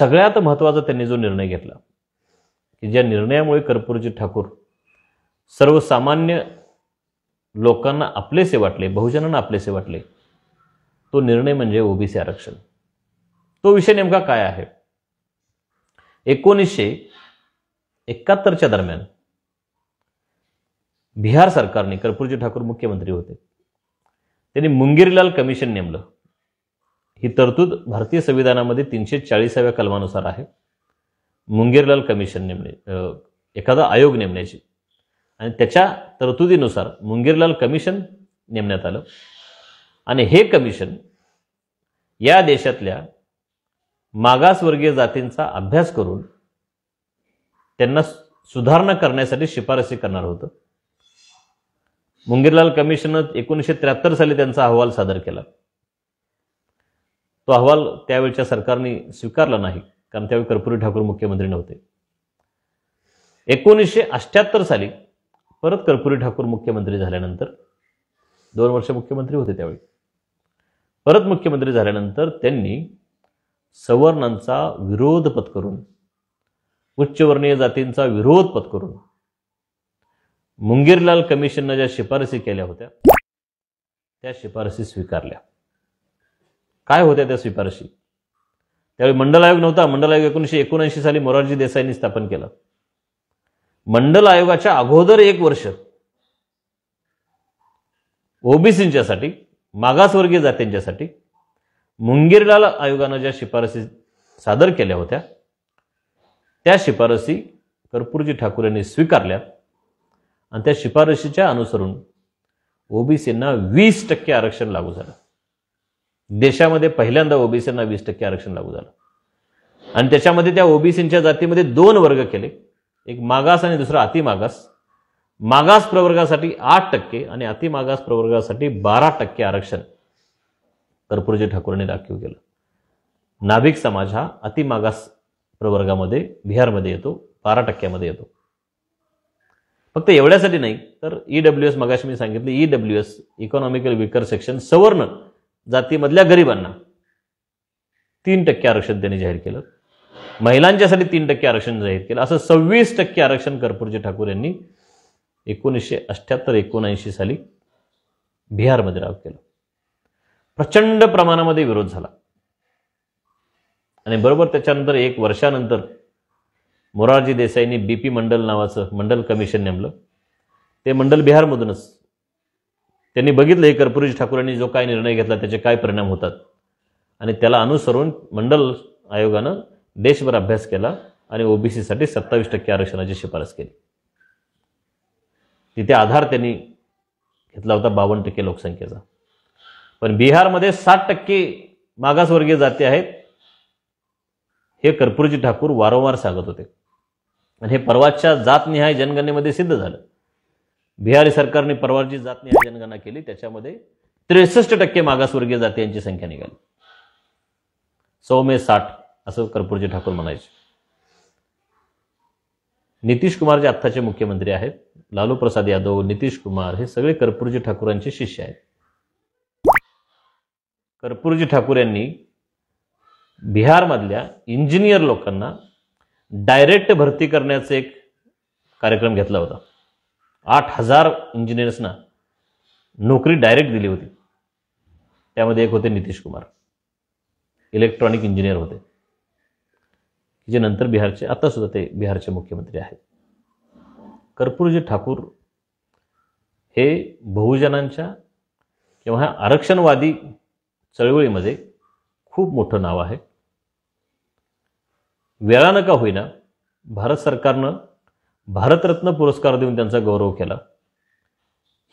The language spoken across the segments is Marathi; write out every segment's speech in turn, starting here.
सगळ्यात महत्वाचा त्यांनी जो निर्णय घेतला की ज्या निर्णयामुळे कर्पूरजी ठाकूर सर्वसामान्य लोकांना आपलेसे वाटले बहुजनांना आपलेसे वाटले तो निर्णय म्हणजे ओबीसी आरक्षण तो विषय नेमका काय आहे एकोणीसशे एकाहत्तरच्या दरम्यान बिहार सरकारने कर्पूरजी ठाकूर मुख्यमंत्री होते त्यांनी मुंगेरीलाल कमिशन नेमलं ही तरतूद भारतीय संविधानामध्ये तीनशे चाळीसाव्या कलमानुसार आहे मुंगेरलाल कमिशन नेमणे एखादा आयोग नेमण्याची आणि त्याच्या तरतुदीनुसार मुंगेरलाल कमिशन नेमण्यात आलं आणि हे कमिशन या देशातल्या मागासवर्गीय जातींचा अभ्यास करून त्यांना सुधारणा करण्यासाठी शिफारसी करणार होतं मुंगेरलाल कमिशन एकोणीसशे त्र्याहत्तर साली त्यांचा अहवाल सादर केला तो अहवाल त्यावेळच्या सरकारने स्वीकारला नाही कारण त्यावेळी कर्पुरी ठाकूर मुख्यमंत्री नव्हते एकोणीसशे अष्ट्याहत्तर साली परत कर्पुरी ठाकूर मुख्यमंत्री झाल्यानंतर दोन वर्ष मुख्यमंत्री होते त्यावेळी परत मुख्यमंत्री झाल्यानंतर त्यांनी सवर्णांचा विरोध पत्करून उच्चवर्णीय जातींचा विरोध पत्करून मुंगीरलाल कमिशननं ज्या शिफारसी केल्या होत्या त्या शिफारसी स्वीकारल्या काय होत्या त्या शिफारशी त्यावेळी मंडल आयोग नव्हता मंडल आयोग एकोणीसशे एकोणऐंशी साली मोरारजी देसाईंनी स्थापन केला मंडल आयोगाच्या अगोदर एक वर्ष ओबीसींच्यासाठी मागासवर्गीय जातींच्यासाठी मुंगीरलाल आयोगानं ज्या शिफारशी सादर केल्या होत्या त्या शिफारशी कर्पूरजी ठाकूर यांनी स्वीकारल्या आणि त्या शिफारशीच्या अनुसरून ओबीसींना वीस टक्के आरक्षण लागू झालं देशामध्ये पहिल्यांदा ओबीसींना वीस टक्के आरक्षण लागू झालं आणि त्याच्यामध्ये त्या ओबीसींच्या जातीमध्ये दोन वर्ग केले एक मागास आणि दुसरा अतिमागास मागास प्रवर्गासाठी आठ टक्के आणि अतिमागास प्रवर्गासाठी बारा टक्के आरक्षण कर्पूरजी ठाकूरने राखीव केलं नाभिक समाज हा अतिमागास प्रवर्गामध्ये बिहारमध्ये येतो बारा टक्क्यामध्ये येतो फक्त एवढ्यासाठी नाही तर ईडब्ल्यू e एस मगाशी मी सांगितले EW S economical weaker section सवर्ण जातीमधल्या गरिबांना तीन टक्के आरक्षण त्यांनी जाहीर केलं महिलांच्यासाठी तीन टक्के आरक्षण जाहीर केलं असं सव्वीस टक्के आरक्षण कर्पूरजी ठाकूर यांनी एकोणीसशे अठ्ठ्याहत्तर एकोणऐंशी साली बिहारमध्ये राव केलं प्रचंड प्रमाणामध्ये विरोध झाला आणि बरोबर त्याच्यानंतर एक वर्षानंतर मोरारजी देसाईंनी बी मंडल नावाचं मंडल कमिशन नेमलं ते मंडल बिहारमधूनच त्यांनी बघितलं हे कर्पुरीजी ठाकूरांनी जो काय निर्णय घेतला त्याचे काय परिणाम होतात आणि त्याला अनुसरून मंडल आयोगानं देशभर अभ्यास केला आणि ओबीसीसाठी सत्तावीस टक्के आरक्षणाची शिफारस केली तिथे आधार त्यांनी घेतला होता बावन्न टक्के लोकसंख्येचा पण बिहारमध्ये साठ टक्के मागासवर्गीय जाती आहेत हे कर्पूरजी ठाकूर वारंवार सांगत होते आणि हे परवाच्या जातनिहाय जनगणनेमध्ये सिद्ध झालं बिहारी सरकारने परवारची जात नाही जनगणना केली त्याच्यामध्ये त्रेसष्ट टक्के मागासवर्गीय जाती यांची संख्या निघाली सौमे साठ असं कर्पूरजी ठाकूर म्हणायचे नितीश कुमार जे आत्ताचे मुख्यमंत्री आहेत लालू प्रसाद यादव नितीश कुमार हे सगळे कर्पूरजी ठाकूरांचे शिष्य आहेत कर्पूरजी ठाकूर यांनी बिहारमधल्या इंजिनियर लोकांना डायरेक्ट भरती करण्याचा एक कार्यक्रम घेतला होता आठ हजार इंजिनियर्सना नोकरी डायरेक्ट दिली होती त्यामध्ये एक होते नितीश कुमार इलेक्ट्रॉनिक इंजिनियर होते जे नंतर बिहारचे आता सुद्धा ते बिहारचे मुख्यमंत्री आहेत कर्पूरजी ठाकूर हे बहुजनांच्या किंवा ह्या आरक्षणवादी चळवळीमध्ये खूप मोठं नाव आहे वेळा नका होईना भारत सरकारनं भारतरत्न पुरस्कार देऊन त्यांचा गौरव केला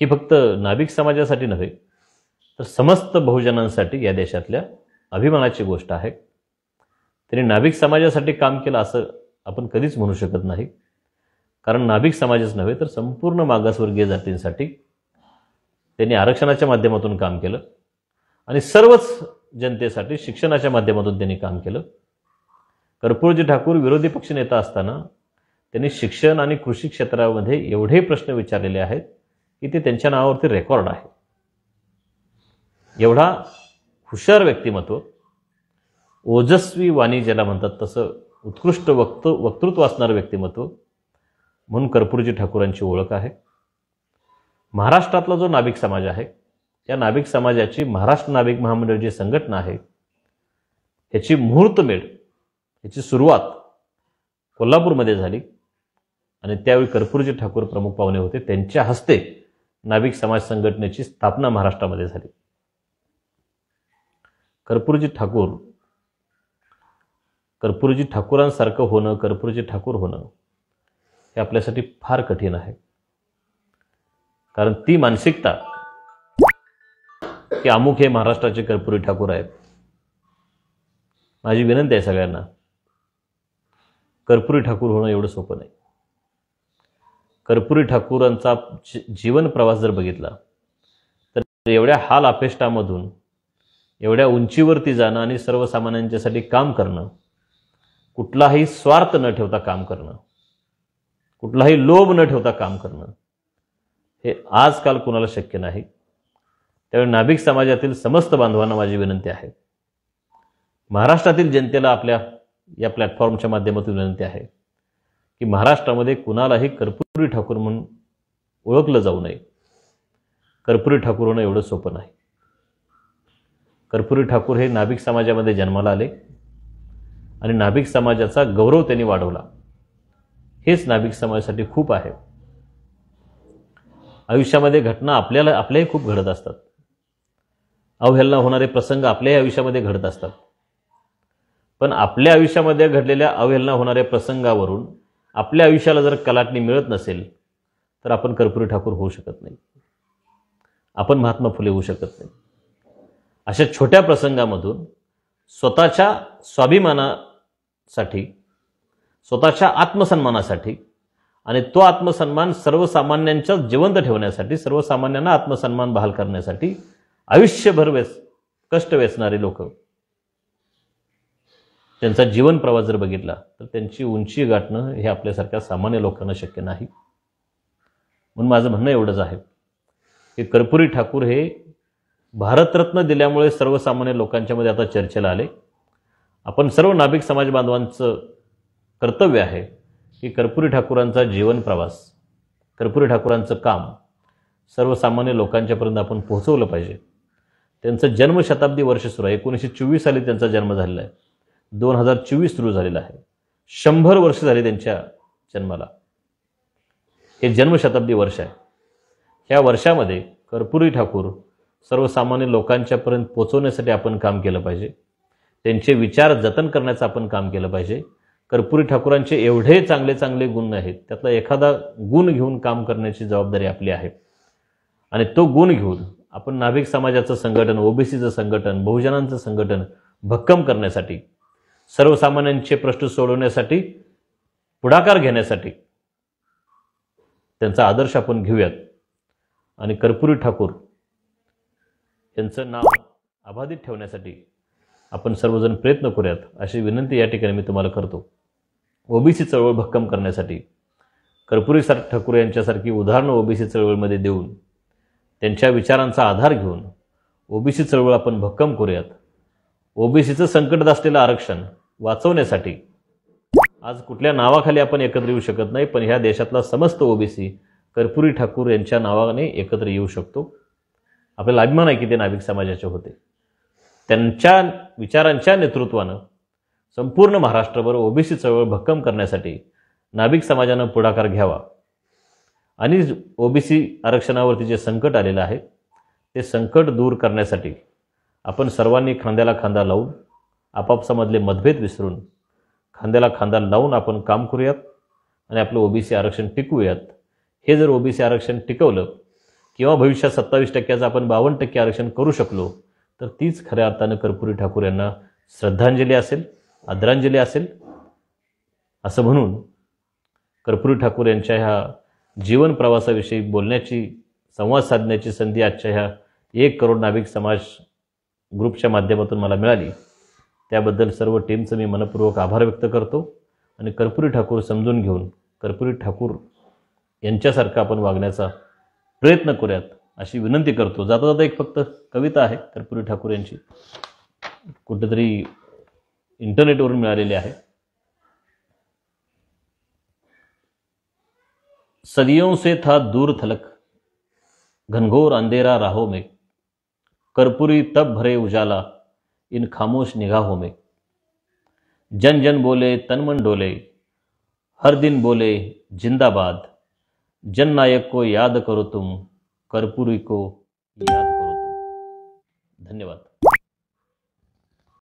ही फक्त नाभिक समाजासाठी नव्हे तर समस्त बहुजनांसाठी या देशातल्या अभिमानाची गोष्ट आहे त्यांनी नाभिक समाजासाठी काम केलं असं आपण कधीच म्हणू शकत नाही कारण नाभिक समाजच नव्हे तर संपूर्ण मागासवर्गीय जातींसाठी त्यांनी आरक्षणाच्या माध्यमातून काम केलं आणि सर्वच जनतेसाठी शिक्षणाच्या माध्यमातून त्यांनी काम केलं कर्पूरजी ठाकूर विरोधी पक्षनेता असताना त्यांनी शिक्षण आणि कृषी क्षेत्रामध्ये एवढे प्रश्न विचारलेले आहेत की ते त्यांच्या नावावरती रेकॉर्ड आहे एवढा हुशार व्यक्तिमत्व ओजस्वी वाणी ज्याला म्हणतात तसं उत्कृष्ट वक्त वक्तृत्व असणारं व्यक्तिमत्व म्हणून कर्पूरजी ठाकूरांची ओळख आहे महाराष्ट्रातला जो नाभिक समाज आहे या नाभिक समाजाची महाराष्ट्र नाभिक महामंडळ जी संघटना आहे ह्याची मुहूर्तमेढ ह्याची सुरुवात कोल्हापूरमध्ये झाली आणि त्यावेळी कर्पूरजी ठाकूर प्रमुख पाहुणे होते त्यांच्या हस्ते नाविक समाज संघटनेची स्थापना महाराष्ट्रामध्ये झाली कर्पूरजी ठाकूर कर्पूरजी ठाकूरांसारखं होणं कर्पूरजी ठाकूर होणं हे आपल्यासाठी फार कठीण आहे कारण ती मानसिकता की अमुक हे महाराष्ट्राचे कर्पुरी ठाकूर आहेत माझी विनंती आहे सगळ्यांना कर्पुरी ठाकूर होणं एवढं सोपं नाही कर्पुरी ठाकूरांचा जीवन प्रवास जर बघितला तर एवढ्या हाल अपेष्टामधून एवढ्या उंचीवरती जाणं आणि सर्वसामान्यांच्यासाठी काम करणं कुठलाही स्वार्थ न ठेवता काम करणं कुठलाही लोभ न ठेवता काम करणं हे आजकाल कुणाला शक्य नाही त्यावेळी नाभिक समाजातील समस्त बांधवांना माझी विनंती आहे महाराष्ट्रातील जनतेला आपल्या या प्लॅटफॉर्मच्या माध्यमातून विनंती आहे की महाराष्ट्रामध्ये कुणालाही कर्पूर कर्पुरी ठाकूर म्हणून ओळखलं जाऊ नये कर्पुरी ठाकूर होणं एवढं सोपं नाही कर्पुरी ठाकूर हे नाभिक समाजामध्ये जन्माला आले आणि नाभिक समाजाचा गौरव त्यांनी वाढवला हेच नाभिक समाजासाठी खूप आहे आयुष्यामध्ये घटना आपल्याला आपल्याही खूप घडत असतात अवहेलना होणारे प्रसंग आपल्याही आयुष्यामध्ये घडत असतात पण आपल्या आयुष्यामध्ये घडलेल्या अवहेलना होणाऱ्या प्रसंगावरून आपल्या आयुष्याला जर कलाटणी मिळत नसेल तर आपण कर्पुरी ठाकूर होऊ शकत नाही आपण महात्मा फुले होऊ शकत नाही अशा छोट्या प्रसंगामधून स्वतःच्या स्वाभिमानासाठी स्वतःच्या आत्मसन्मानासाठी आणि तो आत्मसन्मान सर्वसामान्यांच्या जिवंत ठेवण्यासाठी सर्वसामान्यांना आत्मसन्मान बहाल करण्यासाठी आयुष्यभर वेच कष्ट वेचणारे लोक त्यांचा जीवन प्रवास जर बघितला तर त्यांची उंची गाठणं हे आपल्यासारख्या सामान्य लोकांना शक्य नाही म्हणून माझं म्हणणं एवढंच आहे की कर्पुरी ठाकूर हे भारतरत्न दिल्यामुळे सर्वसामान्य लोकांच्यामध्ये आता चर्चेला आले आपण सर्व नाभिक समाज बांधवांचं कर्तव्य आहे की कर्पुरी ठाकूरांचा जीवन प्रवास कर्पुरी ठाकूरांचं काम सर्वसामान्य लोकांच्यापर्यंत आपण पोहोचवलं पाहिजे त्यांचं जन्मशताब्दी वर्ष सुरू आहे एकोणीसशे चोवीस साली त्यांचा जन्म झालेला आहे दोन हजार चोवीस सुरू झालेला आहे शंभर वर्ष झाले त्यांच्या जन्माला हे जन्मशताब्दी वर्ष आहे ह्या वर्षामध्ये कर्पुरी ठाकूर सर्वसामान्य लोकांच्यापर्यंत पोचवण्यासाठी आपण काम केलं पाहिजे त्यांचे विचार जतन करण्याचं आपण काम केलं पाहिजे कर्पुरी ठाकूरांचे एवढे चांगले चांगले गुण आहेत त्यातला एखादा गुण घेऊन काम करण्याची जबाबदारी आपली आहे आणि तो गुण घेऊन आपण नाभिक समाजाचं संघटन ओबीसीचं संघटन बहुजनांचं संघटन भक्कम करण्यासाठी सर्वसामान्यांचे प्रश्न सोडवण्यासाठी पुढाकार घेण्यासाठी त्यांचा आदर्श आपण घेऊयात आणि कर्पुरी ठाकूर यांचं नाव अबाधित ठेवण्यासाठी आपण सर्वजण प्रयत्न करूयात अशी विनंती या ठिकाणी मी तुम्हाला करतो ओबीसी चळवळ भक्कम करण्यासाठी कर्पुरी सर ठाकूर यांच्यासारखी उदाहरणं ओबीसी चळवळीमध्ये देऊन त्यांच्या विचारांचा आधार घेऊन ओबीसी चळवळ आपण भक्कम करूयात ओबीसीचं संकट असलेलं आरक्षण वाचवण्यासाठी आज कुठल्या नावाखाली आपण एकत्र येऊ शकत नाही पण ह्या देशातला समस्त ओबीसी कर्पुरी ठाकूर यांच्या नावाने एकत्र येऊ शकतो आपल्याला अभिमान आहे की ते नाविक समाजाचे होते त्यांच्या विचारांच्या नेतृत्वानं संपूर्ण महाराष्ट्रभर ओबीसी चळवळ भक्कम करण्यासाठी नाभिक समाजानं पुढाकार घ्यावा आणि ओबीसी आरक्षणावरती जे संकट आलेलं आहे ते संकट दूर करण्यासाठी आपण सर्वांनी खांद्याला खांदा लावून आपापसामधले मतभेद विसरून खांद्याला खांदा लावून आपण काम करूयात आणि आपलं ओबीसी आरक्षण टिकवूयात हे जर ओबीसी आरक्षण टिकवलं किंवा भविष्यात सत्तावीस टक्क्याचं आपण बावन्न टक्के आरक्षण करू शकलो तर तीच खऱ्या अर्थानं कर्पुरी ठाकूर यांना श्रद्धांजली असेल आदरांजली असेल असं म्हणून कर्पुरी ठाकूर यांच्या ह्या जीवन प्रवासाविषयी बोलण्याची संवाद साधण्याची संधी आजच्या ह्या एक करोड नाभिक समाज ग्रुपच्या माध्यमातून मला मिळाली त्याबद्दल सर्व टीमचं मी मनपूर्वक आभार व्यक्त करतो आणि कर्पुरी ठाकूर समजून घेऊन कर्पुरी ठाकूर यांच्यासारखं आपण वागण्याचा प्रयत्न करूयात अशी विनंती करतो जाता जाता एक फक्त कविता आहे कर्पुरी ठाकूर यांची कुठेतरी इंटरनेटवरून मिळालेली आहे सदियों से था दूर थलक घनघोर अंधेरा राहो में कर्पूरी तब भरे उजाला इन खामोश निगाहों में जन जन बोले तनमन डोले हर दिन बोले जिंदाबाद जन नायक को याद करो तुम कर्पूरी को याद करो तुम धन्यवाद